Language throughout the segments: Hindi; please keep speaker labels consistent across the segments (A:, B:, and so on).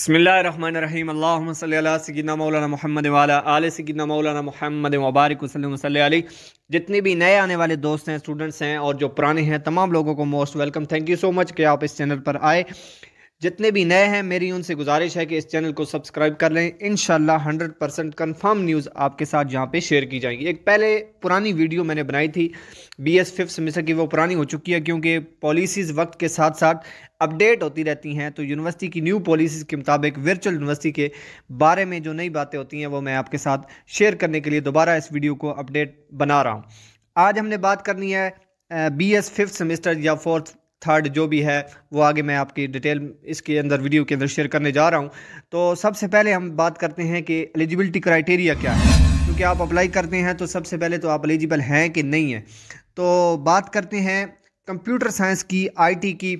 A: बसमीम मौलाना महमद वाला आल सगिना मौलाना मोहम्मद मुबारक वसली जितने भी नए आने वाले दोस्त हैं स्टूडेंट्स हैं और जो पुराने हैं तमाम लोगों को most welcome thank you so much कि आप इस चैनल पर आए जितने भी नए हैं मेरी उनसे गुजारिश है कि इस चैनल को सब्सक्राइब कर लें इन हंड्रेड परसेंट कन्फर्म न्यूज़ आपके साथ यहाँ पे शेयर की जाएंगी एक पहले पुरानी वीडियो मैंने बनाई थी बी एस फिफ्थ सेमेस्टर की वो पुरानी हो चुकी है क्योंकि पॉलिसीज़ वक्त के साथ साथ अपडेट होती रहती हैं तो यूनिवर्सिटी की न्यू पॉलिसीज़ के मुताबिक वर्चुअल यूनिवर्सिटी के बारे में जो नई बातें होती हैं वो मैं आपके साथ शेयर करने के लिए दोबारा इस वीडियो को अपडेट बना रहा हूँ आज हमने बात करनी है बी एस फिफ्थ सेमेस्टर या फोर्थ थर्ड जो भी है वो आगे मैं आपकी डिटेल इसके अंदर वीडियो के अंदर शेयर करने जा रहा हूँ तो सबसे पहले हम बात करते हैं कि एलिजिबिलिटी क्राइटेरिया क्या है क्योंकि आप अप्लाई करते हैं तो सबसे पहले तो आप एलिजिबल हैं कि नहीं हैं तो बात करते हैं कंप्यूटर साइंस की आईटी की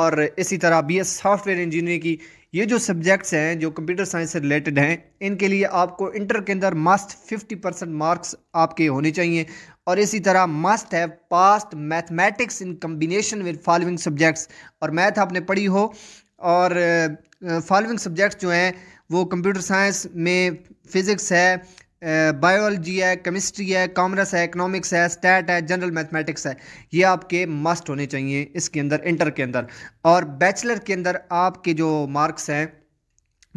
A: और इसी तरह बीएस सॉफ्टवेयर इंजीनियरिंग की ये जो सब्जेक्ट्स हैं जो कंप्यूटर साइंस से रिलेटेड हैं इनके लिए आपको इंटर के अंदर मस्ट 50 परसेंट मार्क्स आपके होने चाहिए और इसी तरह must have passed mathematics in combination with following subjects और मैथ आपने पढ़ी हो और फॉलोइंग सब्जेक्ट्स जो हैं वो कंप्यूटर साइंस में फिज़िक्स है बायोलॉजी है केमिस्ट्री है कॉमर्स है इकोनॉमिक्स है स्टैट है जनरल मैथमेटिक्स है ये आपके मस्ट होने चाहिए इसके अंदर इंटर के अंदर और बैचलर के अंदर आपके जो मार्क्स हैं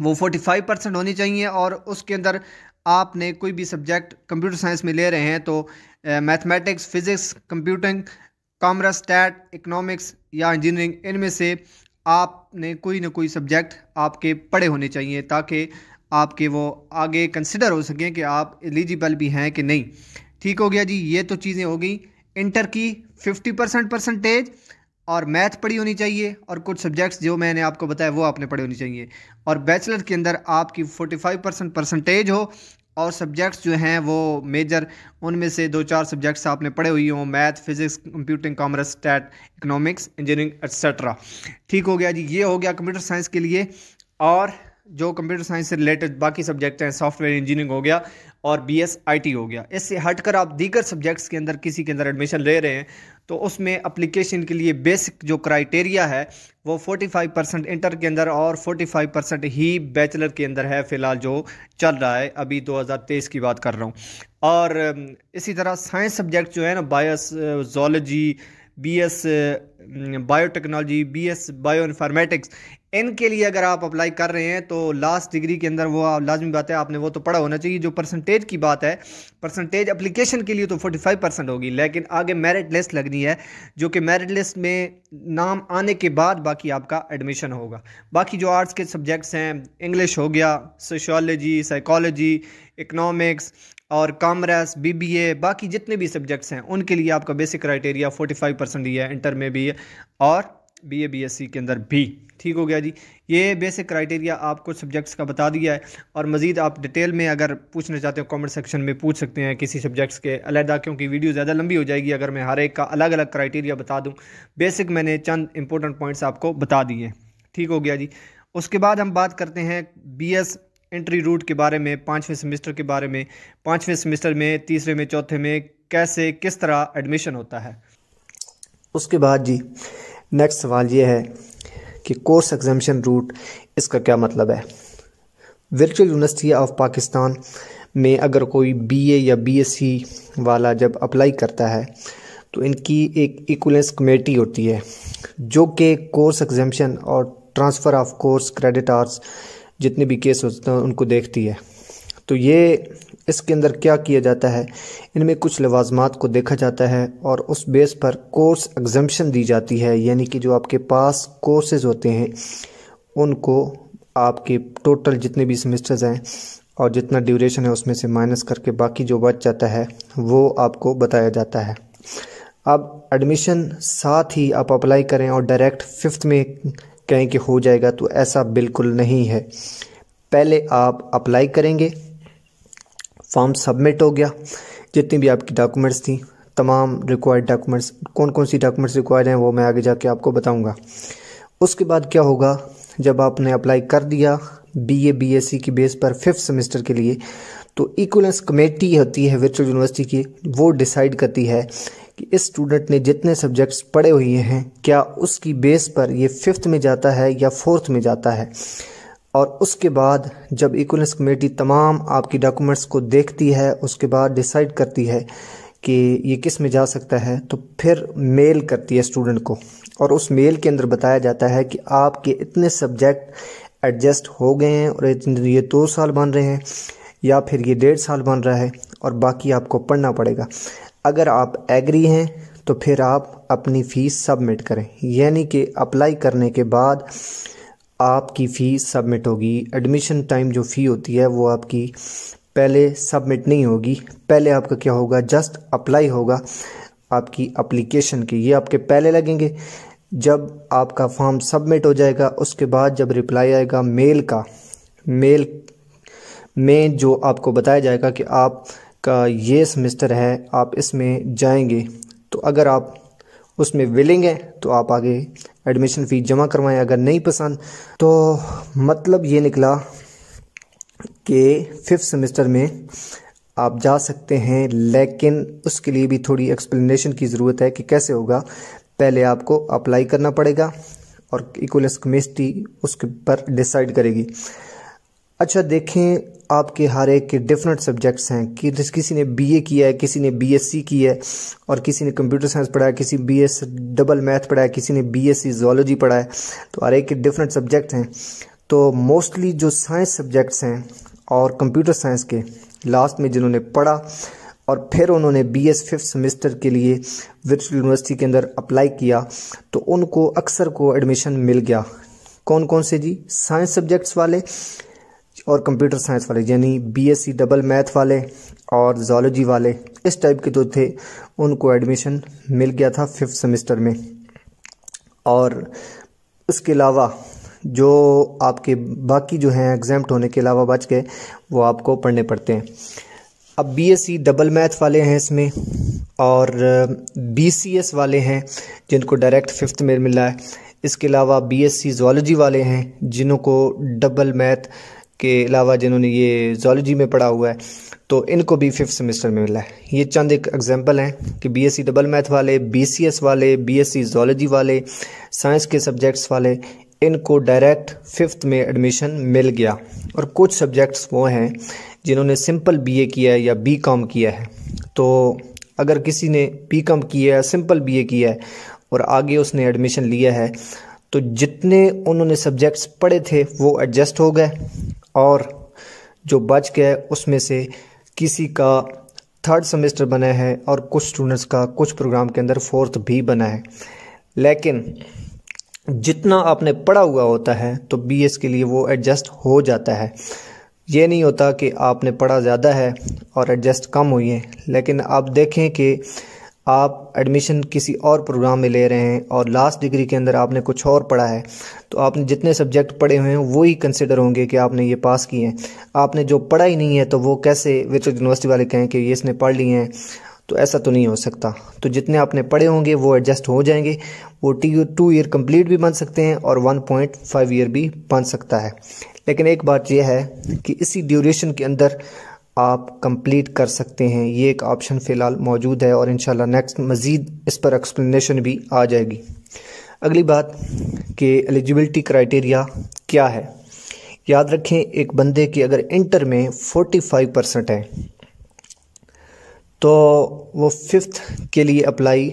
A: वो फोर्टी फाइव परसेंट होने चाहिए और उसके अंदर आपने कोई भी सब्जेक्ट कंप्यूटर साइंस में ले रहे हैं तो mathematics physics computing commerce stat economics या इंजीनियरिंग इनमें से आपने कोई ना कोई सब्जेक्ट आपके पढ़े होने चाहिए ताकि आपके वो आगे कंसिडर हो सकें कि आप एलिजिबल भी हैं कि नहीं ठीक हो गया जी ये तो चीज़ें हो गई इंटर की फिफ्टी परसेंट परसेंटेज और मैथ पढ़ी होनी चाहिए और कुछ सब्जेक्ट्स जो मैंने आपको बताया वो आपने पढ़े होनी चाहिए और बैचलर के अंदर आपकी 45 परसेंट परसेंटेज हो और सब्जेक्ट्स जो हैं वो मेजर उनमें से दो चार सब्जेक्ट्स आपने पढ़े हुए हों math physics computing commerce stat economics engineering etcetera ठीक हो गया जी ये हो गया कंप्यूटर साइंस के लिए और जो कंप्यूटर साइंस से रिलेटेड बाकी सब्जेक्ट हैं सॉफ्टवेयर इंजीनियरिंग हो गया और बी एस आई टी हो गया इससे हटकर आप दीगर सब्जेक्ट्स के अंदर किसी के अंदर एडमिशन ले रहे हैं तो उसमें अप्लीकेशन के लिए बेसिक जो क्राइटेरिया है वो 45 परसेंट इंटर के अंदर और 45 परसेंट ही बैचलर के अंदर है फ़िलहाल जो चल रहा है अभी 2023 की बात कर रहा हूँ और इसी तरह साइंस सब्जेक्ट जो है ना BS zoology B S biotechnology B S bioinformatics इनके लिए अगर आप अप्लाई कर रहे हैं तो लास्ट डिग्री के अंदर वो लाजमी बात है आपने वो तो पढ़ा होना चाहिए जो परसेंटेज की बात है परसेंटेज अप्लीकेशन के लिए तो 45 परसेंट होगी लेकिन आगे मेरिट लिस्ट लगनी है जो कि मेरिट लिस्ट में नाम आने के बाद बाकी आपका एडमिशन होगा बाकी जो आर्ट्स के सब्जेक्ट्स हैं इंग्लिश हो गया सोशोलॉजी साइकोलॉजी इकनॉमिक्स और कॉमर्स बीबीए बाकी जितने भी सब्जेक्ट्स हैं उनके लिए आपका बेसिक क्राइटेरिया 45 परसेंट ही है इंटर में भी है और B A B S C के अंदर भी ठीक हो गया जी ये बेसिक क्राइटेरिया आपको सब्जेक्ट्स का बता दिया है और मज़ीद आप डिटेल में अगर पूछना चाहते हो कमेंट सेक्शन में पूछ सकते हैं किसी सब्जेक्ट्स के अलहदा क्योंकि वीडियो ज़्यादा लंबी हो जाएगी अगर मैं हर एक का अलग अलग क्राइटेरिया बता दूँ बेसिक मैंने चंद इंपॉर्टेंट पॉइंट्स आपको बता दिए ठीक हो गया जी उसके बाद हम बात करते हैं बी एस एंट्री रूट के बारे में पाँचवें सेमेस्टर के बारे में पाँचवें सेमेस्टर में तीसरे में चौथे में कैसे किस तरह एडमिशन होता है उसके बाद जी नेक्स्ट सवाल ये है कि कोर्स एग्जामेशन रूट इसका क्या मतलब है वर्चुअल यूनिवर्सिटी ऑफ पाकिस्तान में अगर कोई बीए या बीएससी वाला जब अप्लाई करता है तो इनकी एक इक्वलेंस कमेटी होती है जो कि कोर्स एग्जामेशन और transfer of course credit hours जितने भी केस होते हैं उनको देखती है तो ये इसके अंदर क्या किया जाता है इनमें कुछ लवाजमात को देखा जाता है और उस बेस पर कोर्स एग्जम्पन दी जाती है यानी कि जो आपके पास कोर्सेज होते हैं उनको आपके टोटल जितने भी सेमेस्टर्स हैं और जितना ड्यूरेशन है उसमें से माइनस करके बाकी जो बच जाता है वो आपको बताया जाता है अब एडमिशन साथ ही आप अप्लाई करें और डायरेक्ट फिफ्थ में कहें कि हो जाएगा तो ऐसा बिल्कुल नहीं है पहले आप अप्लाई करेंगे फॉर्म सबमिट हो गया जितनी भी आपकी डॉक्यूमेंट्स थी तमाम रिक्वायर्ड डॉक्यूमेंट्स कौन कौन सी डॉक्यूमेंट्स रिक्वायर्ड हैं वो मैं आगे जाके आपको बताऊंगा उसके बाद क्या होगा जब आपने अप्लाई कर दिया बीए बीएससी e की बेस पर फिफ्थ सेमेस्टर के लिए तो इक्वलेंस कमेटी होती है वर्चुअल यूनिवर्सिटी की वो डिसाइड करती है कि इस स्टूडेंट ने जितने सब्जेक्ट्स पढ़े हुए हैं क्या उसकी बेस पर ये फिफ्थ में जाता है या फोर्थ में जाता है और उसके बाद जब इक्वलेंस कमेटी तमाम आपकी डॉक्यूमेंट्स को देखती है उसके बाद डिसाइड करती है कि ये किस में जा सकता है तो फिर मेल करती है स्टूडेंट को और उस मेल के अंदर बताया जाता है कि आपके इतने सब्जेक्ट एडजस्ट हो गए हैं और तो ये दो साल बन रहे हैं या फिर ये डेढ़ साल बन रहा है और बाकी आपको पढ़ना पड़ेगा अगर आप एग्री हैं तो फिर आप अपनी फ़ीस सबमिट करें यानी कि अप्लाई करने के बाद आपकी फ़ीस सबमिट होगी एडमिशन टाइम जो फ़ी होती है वो आपकी पहले सबमिट नहीं होगी पहले आपका क्या होगा जस्ट अप्लाई होगा आपकी अप्लीकेशन की ये आपके पहले लगेंगे जब आपका फॉर्म सबमिट हो जाएगा उसके बाद जब रिप्लाई आएगा मेल का मेल में जो आपको बताया जाएगा कि आपका ये सेमेस्टर है आप इसमें जाएंगे तो अगर आप उसमें विलिंग हैं तो आप आगे एडमिशन फ़ीस जमा करवाएं अगर नहीं पसंद तो मतलब ये निकला कि फिफ्थ सेमेस्टर में आप जा सकते हैं लेकिन उसके लिए भी थोड़ी एक्सप्लेनेशन की ज़रूरत है कि कैसे होगा पहले आपको अप्लाई करना पड़ेगा और इक्वल कमिस्ट्री उसके पर डिसाइड करेगी अच्छा देखें आपके हर एक के डिफरेंट सब्जेक्ट्स हैं कि किसी ने बीए किया है किसी ने बीएससी की है और किसी ने कंप्यूटर साइंस पढ़ा है किसी बीएस डबल मैथ पढ़ा है किसी ने बीएससी जोलॉजी पढ़ा है तो हर एक के डिफरेंट सब्जेक्ट हैं तो मोस्टली जो साइंस सब्जेक्ट्स हैं और कंप्यूटर साइंस के लास्ट में जिन्होंने पढ़ा और फिर उन्होंने बी एस फिफ्थ सेमेस्टर के लिए विर्चुअल यूनिवर्सिटी के अंदर अप्लाई किया तो उनको अक्सर को एडमिशन मिल गया कौन कौन से जी साइंस सब्जेक्ट्स वाले और कंप्यूटर साइंस वाले यानी बीएससी डबल मैथ वाले और जोलॉजी वाले इस टाइप के जो थे उनको एडमिशन मिल गया था फिफ्थ सेमेस्टर में और उसके अलावा जो आपके बाकी जो हैं एग्जाम होने के अलावा बच गए वो आपको पढ़ने पड़ते हैं अब बीएससी डबल मैथ वाले हैं इसमें और बीसीएस वाले हैं जिनको डायरेक्ट फिफ्थ में मिला है इसके अलावा बीएससी जोलॉजी वाले हैं जिन्हों को डबल मैथ के अलावा जिन्होंने ये जोलॉजी में पढ़ा हुआ है तो इनको भी फिफ्थ सेमेस्टर में मिला है ये चंद एक एग्जांपल हैं कि बीएससी डबल मैथ वाले बीसीएस वाले बीएससी जोलॉजी वाले साइंस के सब्जेक्ट्स वाले इनको डायरेक्ट फिफ्थ में एडमिशन मिल गया और कुछ सब्जेक्ट्स वो हैं जिन्होंने सिंपल बीए किया है या बी कॉम किया है तो अगर किसी ने बी कॉम किया है सिंपल ए किया है और आगे उसने एडमिशन लिया है तो जितने उन्होंने सब्जेक्ट्स पढ़े थे वो एडजस्ट हो गए और जो बच गए उसमें से किसी का थर्ड सेमेस्टर बना है और कुछ स्टूडेंट्स का कुछ प्रोग्राम के अंदर फोर्थ भी बना है लेकिन जितना आपने पढ़ा हुआ होता है तो बी के लिए वो एडजस्ट हो जाता है ये नहीं होता कि आपने पढ़ा ज़्यादा है और एडजस्ट कम हुई है लेकिन आप देखें कि आप एडमिशन किसी और प्रोग्राम में ले रहे हैं और लास्ट डिग्री के अंदर आपने कुछ और पढ़ा है तो आपने जितने सब्जेक्ट पढ़े हुए हैं वही कंसिडर होंगे कि आपने ये पास किए हैं आपने जो पढ़ा ही नहीं है तो वो कैसे विचल यूनिवर्सिटी वाले कहें कि ये इसने पढ़ लिए हैं तो ऐसा तो नहीं हो सकता तो जितने आपने पढ़े होंगे वो एडजस्ट हो जाएंगे वो टी टू ईयर कंप्लीट भी बन सकते हैं और वन पॉइंट फाइव ईयर भी बन सकता है लेकिन एक बात यह है कि इसी ड्यूरेशन के अंदर आप कंप्लीट कर सकते हैं ये एक ऑप्शन फ़िलहाल मौजूद है और इन नेक्स्ट मज़ीद इस पर एक्सप्लेनेशन भी आ जाएगी अगली बात कि एलिजिबिलिटी क्राइटेरिया क्या है याद रखें एक बंदे की अगर इंटर में 45 परसेंट है तो वो फिफ्थ के लिए अप्लाई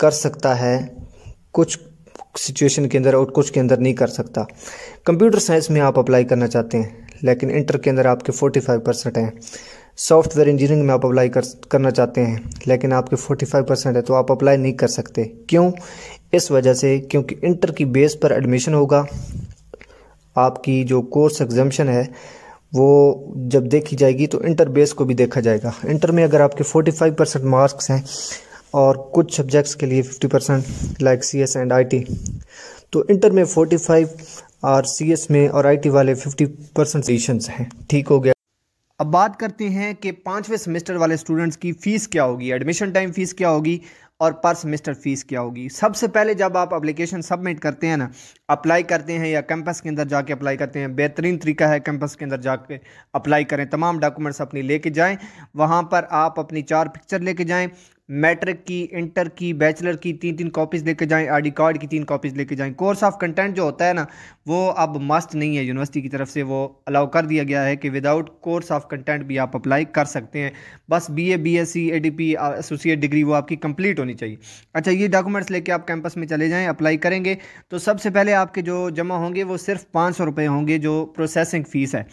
A: कर सकता है कुछ सिचुएशन के अंदर और कुछ के अंदर नहीं कर सकता कंप्यूटर साइंस में आप अप्लाई करना चाहते हैं लेकिन इंटर के अंदर आपके 45 परसेंट हैं सॉफ्टवेयर इंजीनियरिंग में आप अप्लाई कर करना चाहते हैं लेकिन आपके 45 परसेंट है तो आप अप्लाई नहीं कर सकते क्यों इस वजह से क्योंकि इंटर की बेस पर एडमिशन होगा आपकी जो कोर्स एग्जामेशन है वो जब देखी जाएगी तो इंटर बेस को भी देखा जाएगा इंटर में अगर आपके 45 परसेंट मार्क्स हैं और कुछ सब्जेक्ट्स के लिए 50 percent like C S and I T तो इंटर में 45 और सीएस में और आईटी वाले 50 परसेंट हैं ठीक हो गया अब बात करते हैं कि पाँचवें सेमेस्टर वाले स्टूडेंट्स की फ़ीस क्या होगी एडमिशन टाइम फ़ीस क्या होगी और पर सेमेस्टर फ़ीस क्या होगी सबसे पहले जब आप अप्लीकेशन सबमिट करते हैं ना अप्लाई करते हैं या कैंपस के अंदर जाके अप्लाई करते हैं बेहतरीन तरीका है कैंपस के अंदर जाके अप्लाई करें तमाम डॉक्यूमेंट्स अपनी लेके जाएं वहां पर आप अपनी चार पिक्चर लेके जाएं मैट्रिक की इंटर की बैचलर की तीन तीन कॉपीज़ लेके जाएं आईडी कार्ड की तीन कॉपीज़ लेके जाएं कोर्स ऑफ कंटेंट जो होता है ना वो अब मस्ट नहीं है यूनिवर्सिटी की तरफ से वो अलाउ कर दिया गया है कि विदाउट कोर्स ऑफ कंटेंट भी आप अप्लाई कर सकते हैं बस B A B S C A D P associate degree वो आपकी कंप्लीट होनी चाहिए अच्छा ये डॉक्यूमेंट्स लेके आप कैंपस में चले जाएँ अप्लाई करेंगे तो सबसे पहले आपके जो जमा होंगे वो सिर्फ पाँच सौ रुपये होंगे जो प्रोसेसिंग फ़ीस है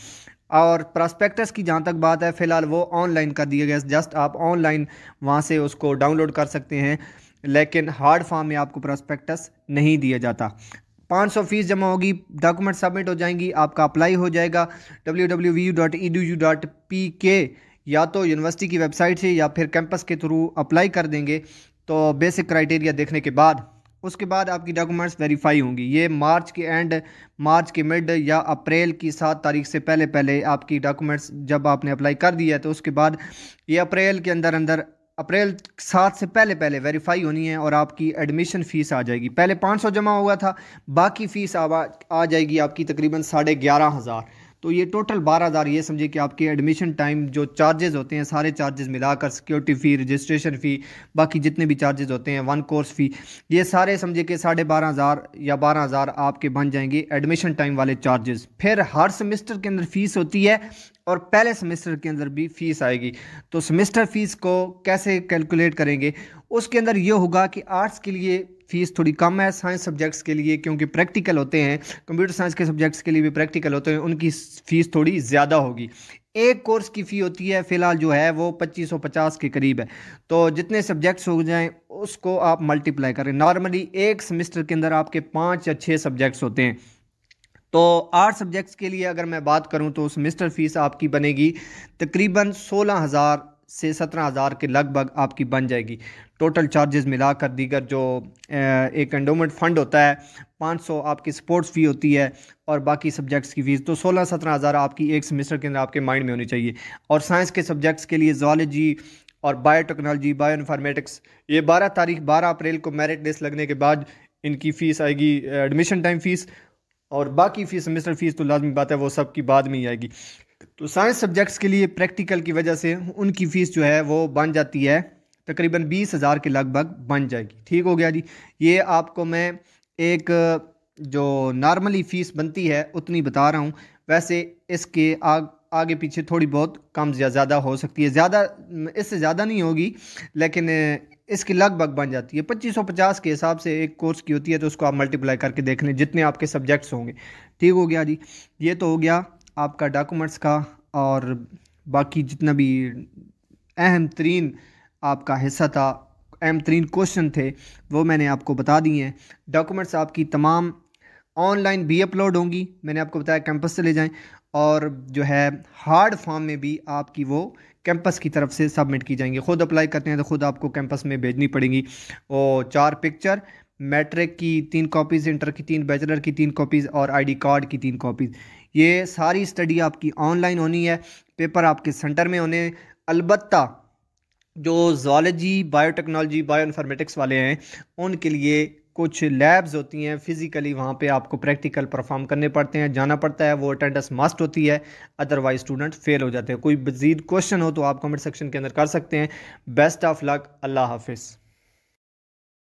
A: और प्रॉस्पेक्टस की जहाँ तक बात है फ़िलहाल वो ऑनलाइन कर दिया गया जस्ट आप ऑनलाइन वहाँ से उसको डाउनलोड कर सकते हैं लेकिन हार्ड फॉर्म में आपको प्रॉस्पेक्टस नहीं दिया जाता पाँच सौ फीस जमा होगी डॉक्यूमेंट सबमिट हो जाएंगी आपका अप्लाई हो जाएगा W W V U dot E U dot P K या तो यूनिवर्सिटी की वेबसाइट से या फिर कैंपस के थ्रू अप्लाई कर देंगे तो बेसिक क्राइटेरिया देखने के बाद उसके बाद आपकी डॉक्यूमेंट्स वेरीफाई होंगी ये मार्च के एंड मार्च के मिड या अप्रैल की सात तारीख से पहले पहले आपकी डॉक्यूमेंट्स जब आपने अप्लाई कर दिया है तो उसके बाद ये अप्रैल के अंदर अंदर अप्रैल सात से पहले पहले वेरीफाई होनी है और आपकी एडमिशन फ़ीस आ जाएगी पहले पाँच सौ जमा हुआ था बाकी फ़ीस आ, आ जाएगी आपकी तकरीबन साढ़े ग्यारह हज़ार तो ये टोटल बारह हज़ार ये समझिए कि आपके एडमिशन टाइम जो चार्जेस होते हैं सारे चार्जेस मिलाकर सिक्योरिटी फ़ी रजिस्ट्रेशन फ़ी बाकी जितने भी चार्जेस होते हैं वन कोर्स फ़ी ये सारे समझिए कि साढ़े बारह हज़ार या बारह हज़ार आपके बन जाएंगे एडमिशन टाइम वाले चार्जेस फिर हर सेमेस्टर के अंदर फ़ीस होती है और पहले सेमेस्टर के अंदर भी फ़ीस आएगी तो सेमेस्टर फ़ीस को कैसे कैलकुलेट करेंगे उसके अंदर ये होगा कि आर्ट्स के लिए फीस थोड़ी कम है साइंस सब्जेक्ट्स के लिए क्योंकि प्रैक्टिकल होते हैं कंप्यूटर साइंस के सब्जेक्ट्स के लिए भी प्रैक्टिकल होते हैं उनकी फ़ीस थोड़ी ज़्यादा होगी एक कोर्स की फ़ी होती है फ़िलहाल जो है वो 2550 के करीब है तो जितने सब्जेक्ट्स हो जाएं उसको आप मल्टीप्लाई करें नॉर्मली एक सेमेस्टर के अंदर आपके पाँच या छः सब्जेक्ट्स होते हैं तो आठ सब्जेक्ट्स के लिए अगर मैं बात करूं तो सेमेस्टर फ़ीस आपकी बनेगी तकरीबन सोलह हज़ार से सत्रह हज़ार के लगभग आपकी बन जाएगी टोटल चार्जेस मिलाकर दीगर जो एक एंडोमेंट फंड होता है 500 आपकी स्पोर्ट्स फ़ी होती है और बाकी सब्जेक्ट्स की फ़ीस तो सोलह सत्रह हज़ार आपकी एक सेमेस्टर के अंदर आपके माइंड में होनी चाहिए और साइंस के सब्जेक्ट्स के लिए जोलॉजी और बायोटेक्नोलॉजी बायो इन्फॉर्मेटिक्स ये बारह तारीख बारह अप्रैल को मेरिट लिस्ट लगने के बाद इनकी फ़ीस आएगी एडमिशन टाइम फ़ीस और बाकी फ़ीस सेमेस्टर फ़ीस तो लाजमी बात है वो सब की बाद में ही आएगी तो साइंस सब्जेक्ट्स के लिए प्रैक्टिकल की वजह से उनकी फ़ीस जो है वो बन जाती है तकरीबन बीस हज़ार के लगभग बन जाएगी ठीक हो गया जी ये आपको मैं एक जो नॉर्मली फ़ीस बनती है उतनी बता रहा हूँ वैसे इसके आग आगे पीछे थोड़ी बहुत कम या ज़्यादा हो सकती है ज़्यादा इससे ज़्यादा नहीं होगी लेकिन इसकी लगभग बन जाती है 2550 के हिसाब से एक कोर्स की होती है तो उसको आप मल्टीप्लाई करके देख लें जितने आपके सब्जेक्ट्स होंगे ठीक हो गया जी ये तो हो गया आपका डॉक्यूमेंट्स का और बाकी जितना भी अहम तरीन आपका हिस्सा था अहम तरीन क्वेश्चन थे वो मैंने आपको बता दिए हैं डॉक्यूमेंट्स आपकी तमाम ऑनलाइन भी अपलोड होंगी मैंने आपको बताया कैंपस से ले जाएं और जो है हार्ड फॉर्म में भी आपकी वो कैंपस की तरफ से सबमिट की जाएंगी खुद अप्लाई करते हैं तो खुद आपको कैंपस में भेजनी पड़ेगी वो चार पिक्चर मैट्रिक की तीन कॉपीज़ इंटर की तीन बैचलर की तीन कॉपीज़ और आई कार्ड की तीन कॉपीज़ ये सारी स्टडी आपकी ऑनलाइन होनी है पेपर आपके सेंटर में होने अलबत्ता जो जोलॉजी बायोटेक्नोलॉजी बायो इन्फॉर्मेटिक्स वाले हैं उनके लिए कुछ लैब्स होती हैं फिज़िकली वहाँ पे आपको प्रैक्टिकल परफॉर्म करने पड़ते हैं जाना पड़ता है वो अटेंडेंस मस्ट होती है अदरवाइज स्टूडेंट फेल हो जाते हैं कोई मज़ीद क्वेश्चन हो तो आप कमेंट सेक्शन के अंदर कर सकते हैं बेस्ट ऑफ लक अल्लाह हाफिज़